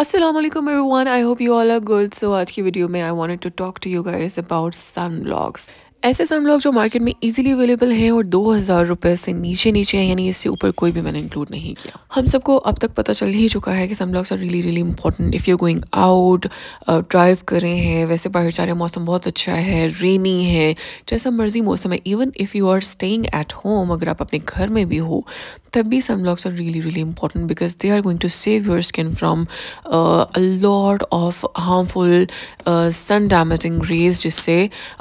Aslam everyone I hope you all are good so आज की video में I wanted to talk to you guys about sun blocks ऐसे sun block जो market में easily available हैं और दो हज़ार रुपये से नीचे नीचे हैं यानी इससे ऊपर कोई भी मैंने इंक्लूड नहीं किया हम सबको अब तक पता चल ही चुका है कि sun blocks are really really important if you going out drive कर रहे हैं वैसे बाहर जा रहे मौसम बहुत अच्छा है रेनी है जैसा मर्जी मौसम है even if you are staying at home अगर आप अपने घर में भी हो तब भी sun sunblocks are really really important because they are going to save your skin from a load of harmful sun damaging rays जिससे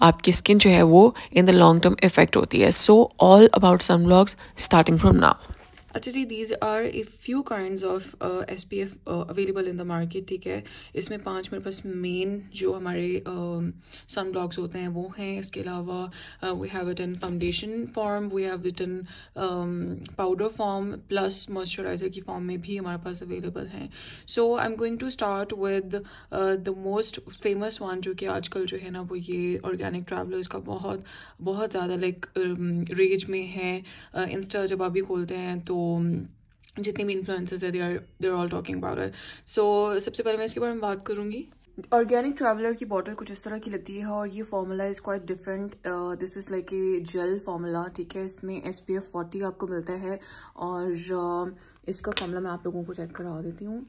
आपकी स्किन जो है वो in the long term effect होती है so all about sun sunblocks starting from now अच्छा जी these are a few kind of S P F available in the market ठीक है इसमें पाँच मेरे पास मेन जो हमारे सन um, ब्लॉक्स होते हैं वो हैं इसके अलावा we have it in foundation form we have it in powder form plus moisturiser की फॉर्म में भी हमारे पास अवेलेबल हैं so I am going to start with the most famous one जो कि आजकल जो है ना वो ये ऑर्गेनिक ट्रैवलर्स का बहुत बहुत ज़्यादा लाइक like, रेज um, में है इंस्टा uh, जब अभी खोलते हैं तो जितने भी इन्फ्लुएंसर्स है they are they are all talking about it so सबसे पहले मैं इसके बारे में बात करूँगी ऑर्गेनिक ट्रैवलर की बॉटल कुछ इस तरह की लगती है और ये formula is quite different this is like a gel formula ठीक है इसमें एस पी एफ फोर्टी आपको मिलता है और uh, इसका फॉर्मूला मैं आप लोगों को चेक करवा देती हूँ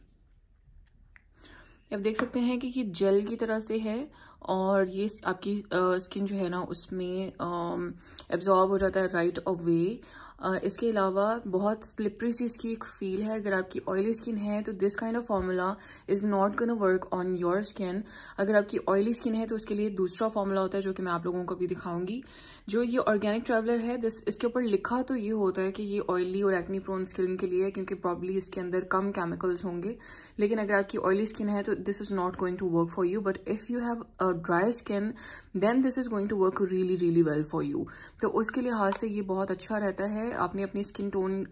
आप देख सकते हैं कि ये जेल की तरह से है और ये आपकी स्किन uh, जो है ना उसमें एब्जॉर्ब um, uh, हो जाता है राइट right अवे इसके अलावा बहुत स्लिपरी सी इसकी एक फील है अगर आपकी ऑयली स्किन है तो this kind of formula is not gonna work on your skin अगर आपकी ऑयली स्किन है तो उसके लिए दूसरा फार्मूला होता है जो कि मैं आप लोगों को भी दिखाऊंगी जो ये ऑर्गेनिक ट्रेवलर है दिस इसके ऊपर लिखा तो ये होता है कि ये ऑयली और एक्नी प्रोन स्किन के लिए है क्योंकि प्रॉब्ली इसके अंदर कम केमिकल्स होंगे लेकिन अगर आपकी ऑयली स्किन है तो this is not going to work for you but if you have a dry skin then this is going to work really really well for you तो उसके लिहाज से ये बहुत अच्छा रहता है है आपने अपनी स्किन टोन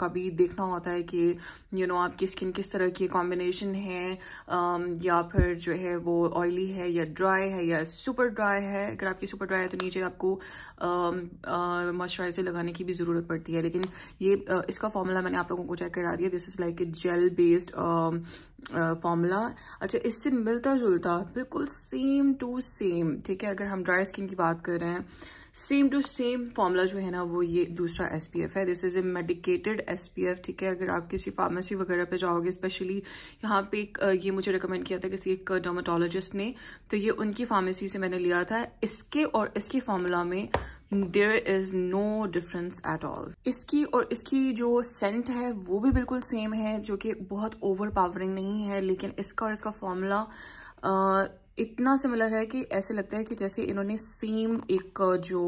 का भी देखना होता है कि यू you नो know, आपकी स्किन किस तरह की कॉम्बिनेशन है या फिर जो है वो ऑयली है या ड्राई है या सुपर ड्राई है अगर आपकी सुपर ड्राई है तो नीचे आपको मॉइस्चराइजर लगाने की भी ज़रूरत पड़ती है लेकिन ये uh, इसका फॉर्मूला मैंने आप लोगों को चेक करा दिया this is like a gel based formula अच्छा इससे मिलता जुलता बिल्कुल सेम टू सेम ठीक है अगर हम ड्राई स्किन की बात कर रहे हैं सेम टू सेम फॉर्मूला जो है ना वो ये दूसरा एस है दिस इज ए मेडिकेटेड एस ठीक है अगर आप किसी फार्मेसी वगैरह पे जाओगे स्पेशली यहाँ पे एक ये मुझे रिकमेंड किया था किसी एक डर्माटोलॉजिस्ट ने तो ये उनकी फार्मेसी से मैंने लिया था इसके और इसके फार्मूला में there is no difference at all इसकी और इसकी जो सेंट है वो भी बिल्कुल सेम है जो कि बहुत ओवर पावरिंग नहीं है लेकिन इसका और इसका फॉर्मूला इतना सिमिलर है कि ऐसे लगता है कि जैसे इन्होंने सेम एक जो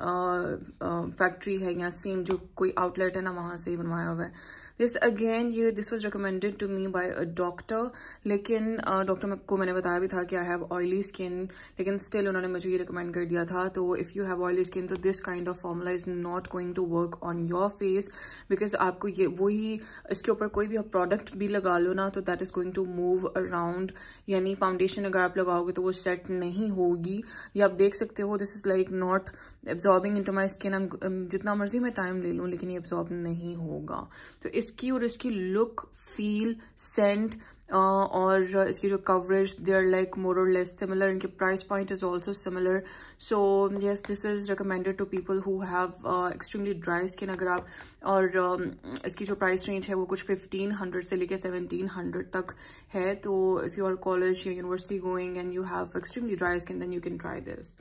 फैक्ट्री है या सेम जो कोई आउटलेट है ना वहाँ से ही बनवाया हुआ है दिस अगेन ये this was recommended to me by a doctor लेकिन डॉक्टर uh, को मैंने बताया भी था कि आई हैव ऑयली स्किन लेकिन स्टिल उन्होंने मुझे ये रिकमेंड कर दिया था तो if you have oily skin तो this kind of formula is not going to work on your face because आपको ये वही इसके ऊपर कोई भी प्रोडक्ट भी लगा लो ना तो that is going to move around यानी फाउंडेशन अगर आप लगाओगे तो वो सेट नहीं होगी या आप देख सकते हो this is like not absorbing into my skin हम जितना मर्जी मैं टाइम ले लूँ लेकिन ये एब्जॉर्ब नहीं होगा तो इसकी और इसकी लुक फील सेंट और इसकी जो coverage they are like more और लेस सिमिलर इनके price point is also similar so yes this is recommended to people who have extremely dry skin अगर आप और um, इसकी जो प्राइस रेंज है वो कुछ फिफ्टीन हंड्रेड से लेकर सेवनटीन हंड्रेड तक है तो इफ़ यू आर कॉलेज या university going and you have extremely dry skin then you can try this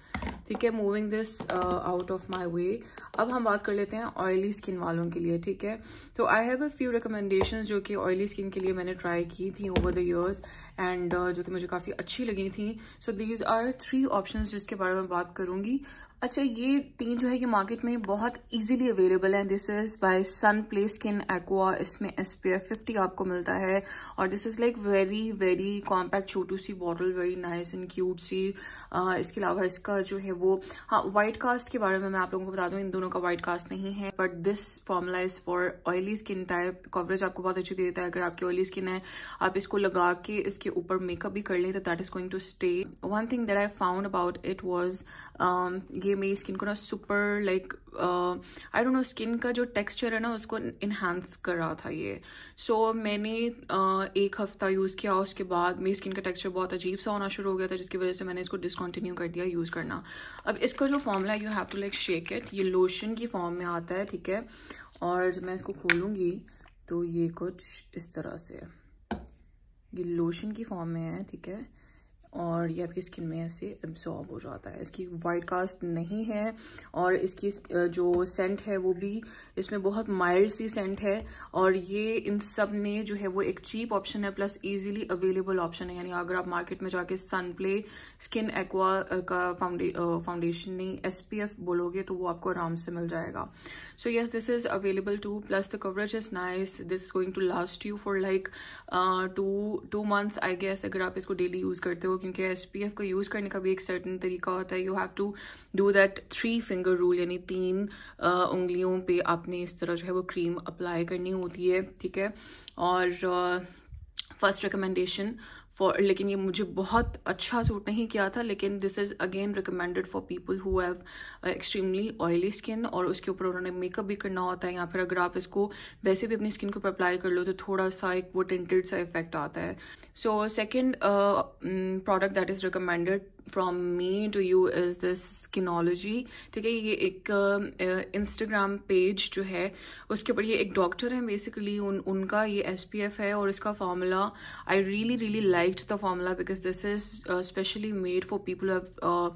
ठीक है moving this out of my way अब हम बात कर लेते हैं ऑयली स्किन वालों के लिए ठीक है तो I have a few recommendation जो कि ऑयली स्किन के लिए मैंने ट्राई की थी ओवर द ईयर्स एंड जो कि मुझे काफ़ी अच्छी लगी थी so these are three option जिसके बारे में बात करूँगी अच्छा ये तीन जो है ये मार्केट में बहुत इजीली अवेलेबल हैं this is by Sun Play Skin Aqua इसमें एस 50 आपको मिलता है और this is like very very compact छोटू सी bottle very nice and cute सी इसके अलावा इसका जो है वो हाँ वाइट कास्ट के बारे में मैं आप लोगों को बता दूं इन दोनों का वाइट कास्ट नहीं है but this formula is for oily skin type coverage आपको बहुत अच्छी देता है अगर आपकी ऑयली स्किन है आप इसको लगा के इसके ऊपर मेकअप भी कर लें तो that is going to stay one thing that I found about it was ये आगे मेरी स्किन को ना super like I don't know skin का जो टेक्सचर है ना उसको इन्हांस कर रहा था ये सो so, मैंने uh, एक हफ्ता यूज़ किया उसके बाद मेरी स्किन का टेक्सचर बहुत अजीब सा होना शुरू हो गया था जिसकी वजह से मैंने इसको डिसकन्टिन्यू कर दिया यूज़ करना अब इसका जो फॉर्मूला है you have to like shake it ये लोशन की फॉर्म में आता है ठीक है और जब मैं इसको खोलूँगी तो ये कुछ इस तरह से ये लोशन की फॉर्म में है ठीक है और ये आपकी स्किन में ऐसे एब्जॉर्ब हो जाता है इसकी वाइट कास्ट नहीं है और इसकी जो सेंट है वो भी इसमें बहुत माइल्ड सी सेंट है और ये इन सब में जो है वो एक चीप ऑप्शन है प्लस इजीली अवेलेबल ऑप्शन है यानी अगर आप मार्केट में जाके सन प्ले स्किन एक्वा का फाउंडेशन नहीं एस बोलोगे तो वो आपको आराम से मिल जाएगा so yes this is available too plus the coverage is nice this is going to last you for like two two months I guess अगर आप इसको डेली यूज करते हो क्योंकि एस पी एफ को यूज़ करने का भी एक सर्टन तरीका होता है you have to do that three finger rule यानी तीन उंगलियों पे आपने इस तरह जो है वो क्रीम अप्लाई करनी होती है ठीक है और फर्स्ट रिकमेंडेशन फॉर लेकिन ये मुझे बहुत अच्छा सूट नहीं किया था लेकिन this is again recommended for people who have extremely oily skin और उसके ऊपर उन्होंने मेकअप भी करना होता है या फिर अगर आप इसको वैसे भी अपनी स्किन के ऊपर अप्लाई कर लो तो थोड़ा सा एक वो टेंटेड सा इफेक्ट आता है so second product that is recommended from me to you is this Skinology ठीक है ये एक इंस्टाग्राम uh, पेज uh, जो है उसके ऊपर ये एक डॉक्टर हैं बेसिकली उन उनका ये एस है और इसका formula I really really like liked the formula because this is uh, specially made for people who have uh,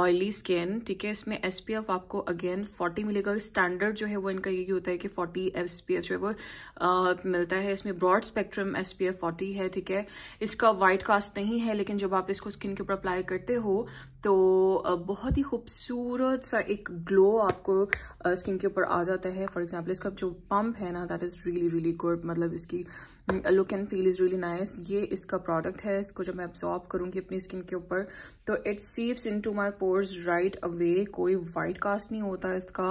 oily skin ठीक है इसमें एस पी एफ आपको अगेन फोर्टी मिलेगा स्टैंडर्ड जो है वो इनका यही होता है कि फोर्टी एस पी एफ जो है वो uh, मिलता है इसमें broad spectrum S P F forty है ठीक है इसका वाइट कास्ट नहीं है लेकिन जब आप इसको स्किन के ऊपर अप्लाई करते हो तो बहुत ही खूबसूरत सा एक ग्लो आपको स्किन के ऊपर आ जाता है फॉर एग्जांपल इसका जो पम्प है ना that is really really good मतलब इसकी look and feel is really nice ये इसका प्रोडक्ट है इसको जब मैं अब्जॉर्ब करूँगी अपनी स्किन के ऊपर तो it seeps in to my pores right away कोई वाइट कास्ट नहीं होता इसका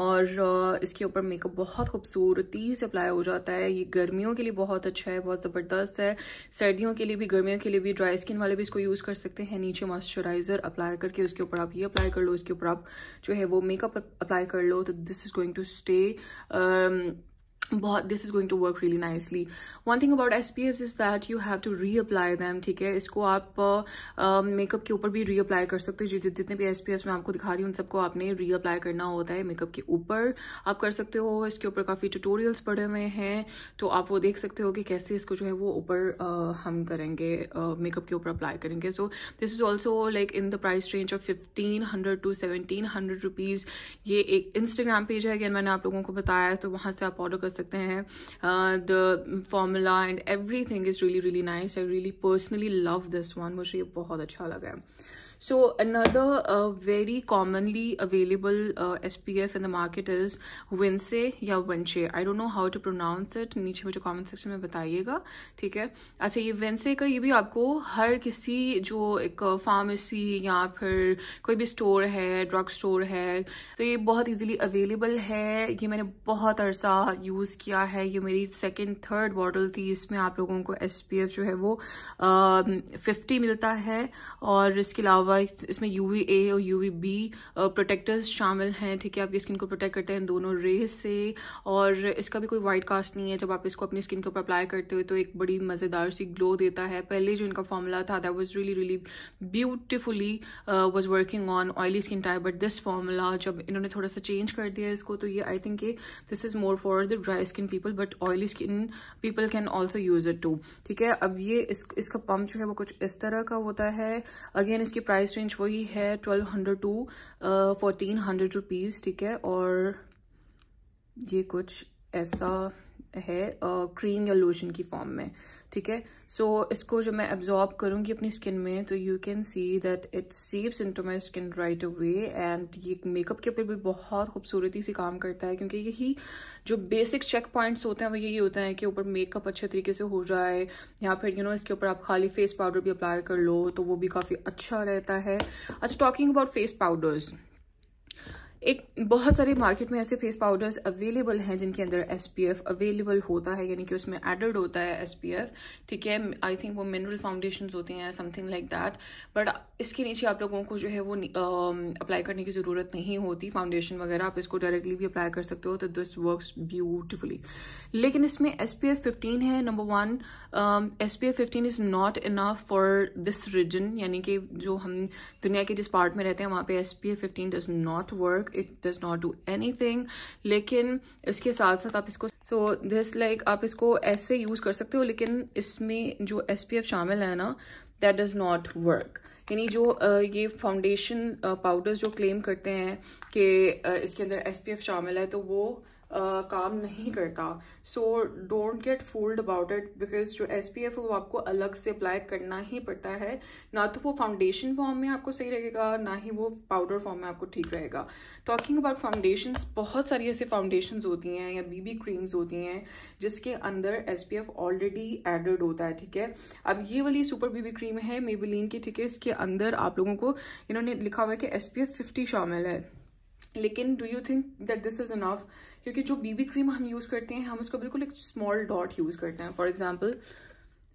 और इसके ऊपर मेकअप बहुत खूबसूरती से अप्लाई हो जाता है ये गर्मियों के लिए बहुत अच्छा है बहुत ज़बरदस्त है सर्दियों के लिए भी गर्मियों के लिए भी ड्राई स्किन वाले भी इसको यूज़ कर सकते हैं नीचे मॉइस्चराइज़र अप्लाई करके उसके ऊपर आप ये अप्लाई कर लो उसके ऊपर आप जो है वो मेकअप अप्लाई कर लो तो this is going to stay बहुत this is going to work really nicely one thing about S P F is that you have to reapply them ठीक है इसको आप मेकअप uh, के ऊपर भी री अप्लाई कर सकते हो जितने भी एस पी एफ मैं आपको दिखा रही हूँ उन सबको आपने री अप्लाई करना होता है मेकअप के ऊपर आप कर सकते हो इसके ऊपर काफ़ी ट्यूटोरियल्स पड़े हुए हैं तो आप वो देख सकते हो कि कैसे इसको जो है वो ऊपर uh, हम करेंगे मेकअप uh, के ऊपर अप्लाई करेंगे so this is also like in the price range of fifteen hundred to seventeen hundred rupees ये एक इंस्टाग्राम पेज है अगेन मैंने आप लोगों को बताया तो वहाँ से आप ऑर्डर कर सकते सकते हैं the formula and everything is really really nice I really personally love this one मुझे ये बहुत अच्छा लगा है So another uh, very commonly available uh, SPF in the market is Winse या Winche. I don't know how to pronounce it. नीचे मुझे comment section में बताइएगा ठीक है अच्छा ये Winse का ये भी आपको हर किसी जो एक फार्मेसी uh, या फिर कोई भी स्टोर है ड्रग स्टोर है तो ये बहुत इजीली अवेलेबल है ये मैंने बहुत अरसा यूज़ किया है ये मेरी सेकेंड थर्ड बॉटल थी इसमें आप लोगों को एस जो है वो फिफ्टी um, मिलता है और इसके अलावा अलावा इसमें यू वी ए और यू वी बी प्रोटेक्टर्स शामिल हैं ठीक है आपकी स्किन को प्रोटेक्ट करते हैं दोनों रेस से और इसका भी कोई वाइट कास्ट नहीं है जब आप इसको अपनी स्किन के ऊपर अप्लाई करते हो तो एक बड़ी मज़ेदार सी ग्लो देता है पहले जो इनका फॉर्मूला था that was really really beautifully was working on oily skin type but this formula जब इन्होंने थोड़ा सा चेंज कर दिया इसको तो ये I think this is more for the dry skin people but oily skin people can also use it too ठीक है अब ये इस, इसका पम्प जो है वो कुछ इस तरह का होता है अगेन इसकी प्राइस प्राइस रेंज वही है twelve hundred to fourteen hundred rupees ठीक है और ये कुछ ऐसा है क्रीम या लोशन की फॉर्म में ठीक है सो इसको जब मैं एब्जॉर्ब करूँगी अपनी स्किन में तो you can see that it saves in to my skin right away and ये मेकअप के ऊपर भी बहुत खूबसूरती से काम करता है क्योंकि यही जो बेसिक चेक पॉइंट्स होते हैं वो यही होता है कि ऊपर मेकअप अच्छे तरीके से हो जाए या फिर यू नो इसके ऊपर आप खाली फेस पाउडर भी अप्लाई कर लो तो वो भी काफ़ी अच्छा रहता है अच्छा टॉकिंग अबाउट फेस पाउडर्स एक बहुत सारे मार्केट में ऐसे फेस पाउडर्स अवेलेबल हैं जिनके अंदर एसपीएफ अवेलेबल होता है यानी कि उसमें एडेड होता है एसपीएफ ठीक है आई थिंक वो मिनरल फाउंडेशन होती हैं समथिंग लाइक दैट बट इसके नीचे आप लोगों को जो है वो अप्लाई करने की ज़रूरत नहीं होती फाउंडेशन वगैरह आप इसको डायरेक्टली भी अप्लाई कर सकते हो तो दिस वर्क ब्यूटिफुली लेकिन इसमें एस पी एफ फिफ्टीन है number one S P F fifteen is not enough for this reason यानी कि जो हम दुनिया के जिस पार्ट में रहते हैं वहाँ पे S P F fifteen does not work it does not do thing लेकिन इसके साथ साथ आप इसको सो दिस लाइक आप इसको ऐसे यूज़ कर सकते हो लेकिन इसमें जो एस पी एफ शामिल है ना दैट डज़ नॉट वर्क यानी जो ये फाउंडेशन पाउडर्स जो क्लेम करते हैं कि इसके अंदर एस पी एफ शामिल है तो वो काम नहीं करता so don't get fooled about it because जो एस पी एफ है वो आपको अलग से अप्लाई करना ही पड़ता है ना तो वो फाउंडेशन फॉर्म में आपको सही रहेगा ना ही वो पाउडर फॉर्म में आपको ठीक रहेगा टॉकिंग अबाउट फाउंडेशन बहुत सारी ऐसे फाउंडेशन होती हैं या बीबी क्रीम्स होती हैं जिसके अंदर S P F already added होता है ठीक है अब ये वाली सुपर बीबी क्रीम है लीन की ठीक है इसके अंदर आप लोगों को इन्होंने लिखा हुआ है कि एस पी एफ फिफ्टी शामिल है लेकिन do you think that this is enough क्योंकि जो बीबी क्रीम हम यूज करते हैं हम उसको बिल्कुल एक स्मॉल डॉट यूज करते हैं फॉर एग्जाम्पल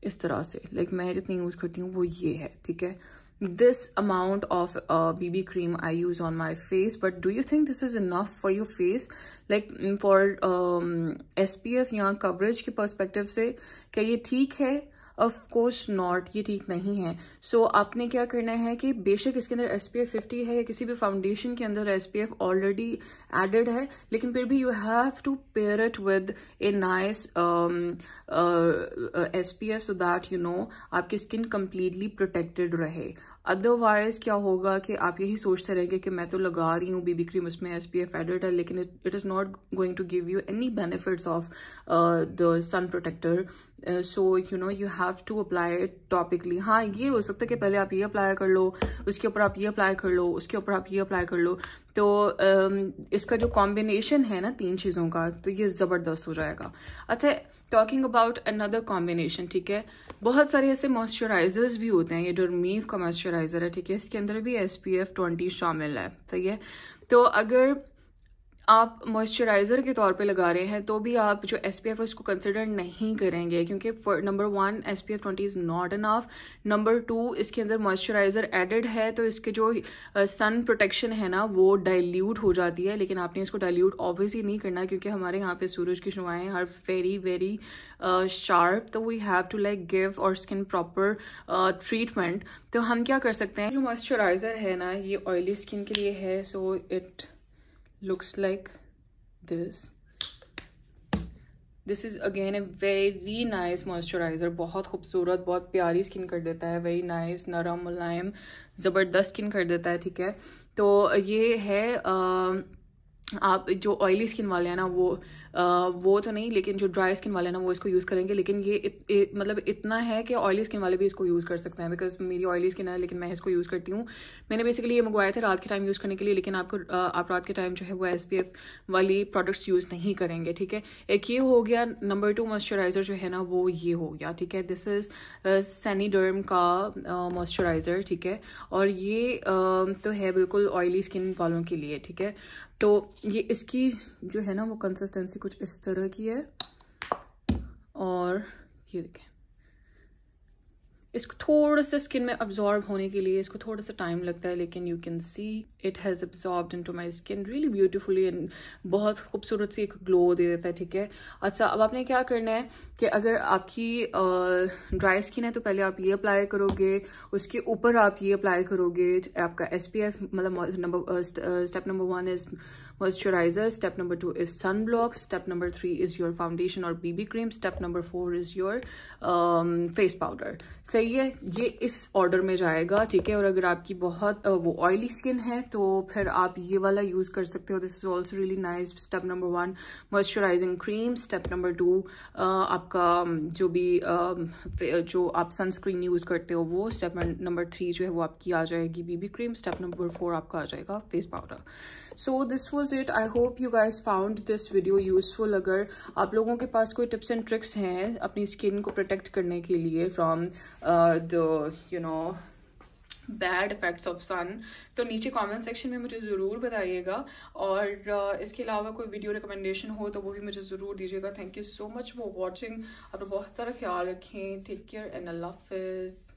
इस तरह से लाइक like, मैं जितनी यूज करती हूँ वो ये है ठीक है this amount of BB cream I use on my face but do you think this is enough for your face like for S P F या कवरेज के परस्पेक्टिव से क्या ये ठीक है ऑफ कोर्स नॉट ये ठीक नहीं है सो so, आपने क्या करना है कि बेशक इसके अंदर एस पी एफ फिफ्टी है या किसी भी फाउंडेशन के अंदर S P F already added है लेकिन फिर भी you have to pair it with a nice S P F so that you know आपकी स्किन कम्प्लीटली प्रोटेक्टेड रहे अदरवाइज क्या होगा कि आप यही सोचते रहेंगे कि मैं तो लगा रही हूँ बीबी क्रीम उसमें एस पी एफ एडेड है लेकिन it is not going to give you any benefits of the sun protector so you know you have to apply it topically हाँ ये हो सकता है कि पहले आप ये अप्लाई कर लो उसके ऊपर आप ये अप्लाई कर लो उसके ऊपर आप ये अप्लाई कर लो तो um, इसका जो कॉम्बिनेशन है ना तीन चीज़ों का तो ये ज़बरदस्त हो जाएगा अच्छा टॉकिंग अबाउट अनदर कॉम्बिनेशन ठीक है बहुत सारे ऐसे मॉइस्चराइजर्स भी होते हैं ये डोरमीव का मॉइस्चराइज़र है ठीक है इसके अंदर भी एस पी एफ ट्वेंटी शामिल है सही है तो अगर आप मॉइस्चराइज़र के तौर पे लगा रहे हैं तो भी आप जो एस पी एफ उसको कंसिडर नहीं करेंगे क्योंकि number one S P F twenty is not of number two इसके अंदर मॉइस्चराइज़र एडेड है तो इसके जो सन uh, प्रोटेक्शन है ना वो डाइल्यूट हो जाती है लेकिन आपने इसको डाइल्यूट ऑब्वियसली नहीं करना क्योंकि हमारे यहाँ पे सूरज की शुवाएँ हर वेरी वेरी शार्प तो we have to like give our skin proper treatment तो हम क्या कर सकते हैं जो मॉइस्चराइज़र है ना ये ऑयली स्किन के लिए है so so it looks like this this is again a very nice moisturizer बहुत खूबसूरत बहुत प्यारी स्किन कर देता है वेरी नाइस नरम मुलायम ज़बरदस्त स्किन कर देता है ठीक है तो ये है आ, आप जो ऑयली स्किन वाले हैं ना वो वो तो नहीं लेकिन जो ड्राई स्किन वाले ना वो इसको यूज़ करेंगे लेकिन ये इत, इत, मतलब इतना है कि ऑयली स्किन वाले भी इसको यूज़ कर सकते हैं बिकॉज मेरी ऑयली स्किन है लेकिन मैं इसको यूज़ करती हूँ मैंने बेसिकली ये मंगवाए थे रात के टाइम यूज़ करने के लिए लेकिन आपको आप रात के टाइम जो है वो एस वाली प्रोडक्ट्स यूज़ नहीं करेंगे ठीक है एक ये हो गया नंबर टू मॉइस्चराइज़र जो है ना वो ये हो गया ठीक है दिस इज़ सैनीडर्म का मॉइस्चराइज़र ठीक है और ये तो है बिल्कुल ऑयली स्किन वालों के लिए ठीक है तो ये इसकी जो है ना वो कंसिस्टेंसी कुछ इस तरह की है और ये देखें इसको थोड़ा सा स्किन में अब्जॉर्ब होने के लिए इसको थोड़ा सा टाइम लगता है लेकिन you can see it has absorb in to my skin really beautifully and बहुत खूबसूरत सी एक ग्लो दे देता है ठीक है अच्छा अब आपने क्या करना है कि अगर आपकी ड्राई uh, स्किन है तो पहले आप ये अप्लाई करोगे उसके ऊपर आप ये अप्लाई करोगे आपका एस पी एफ मतलब number step number one is moisturizer step number two is sun block step number three is your foundation और BB cream step number four is your face powder सही सही है ये इस order में जाएगा ठीक है और अगर आपकी बहुत वो ऑयली स्किन है तो फिर आप ये वाला यूज़ कर सकते हो this is also really nice step number one moisturizing cream step number two आपका जो भी जो आप सनस्क्रीन यूज़ करते हो वो स्टेप नंबर थ्री जो है वो आपकी आ जाएगी BB cream step number four आपका आ जाएगा face powder so this was it I hope you guys found this video useful अगर आप लोगों के पास कोई टिप्स एंड ट्रिक्स हैं अपनी स्किन को प्रोटेक्ट करने के लिए from uh, uh, the you know bad effects of sun तो नीचे कमेंट सेक्शन में मुझे ज़रूर बताइएगा और uh, इसके अलावा कोई वीडियो रिकमेंडेशन हो तो वो भी मुझे ज़रूर दीजिएगा thank you so much for watching अपना बहुत सारा ख्याल रखें टेक केयर एंड अल्लाह हाफिज़